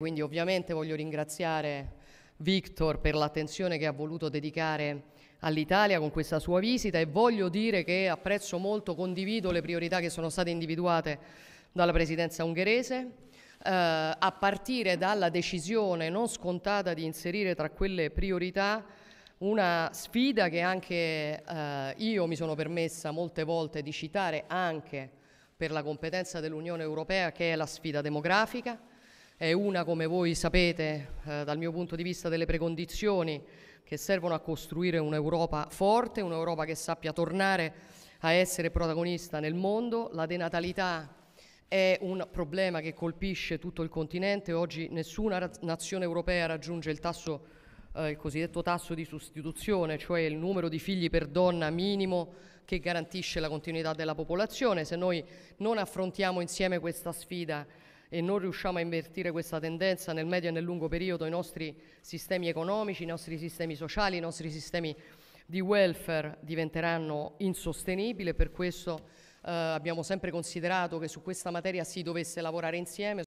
Quindi ovviamente voglio ringraziare Victor per l'attenzione che ha voluto dedicare all'Italia con questa sua visita e voglio dire che apprezzo molto, condivido le priorità che sono state individuate dalla presidenza ungherese, eh, a partire dalla decisione non scontata di inserire tra quelle priorità una sfida che anche eh, io mi sono permessa molte volte di citare anche per la competenza dell'Unione Europea che è la sfida demografica è una, come voi sapete, eh, dal mio punto di vista delle precondizioni che servono a costruire un'Europa forte, un'Europa che sappia tornare a essere protagonista nel mondo. La denatalità è un problema che colpisce tutto il continente, oggi nessuna nazione europea raggiunge il tasso eh, il cosiddetto tasso di sostituzione, cioè il numero di figli per donna minimo che garantisce la continuità della popolazione. Se noi non affrontiamo insieme questa sfida e non riusciamo a invertire questa tendenza nel medio e nel lungo periodo, i nostri sistemi economici, i nostri sistemi sociali, i nostri sistemi di welfare diventeranno insostenibili per questo eh, abbiamo sempre considerato che su questa materia si dovesse lavorare insieme.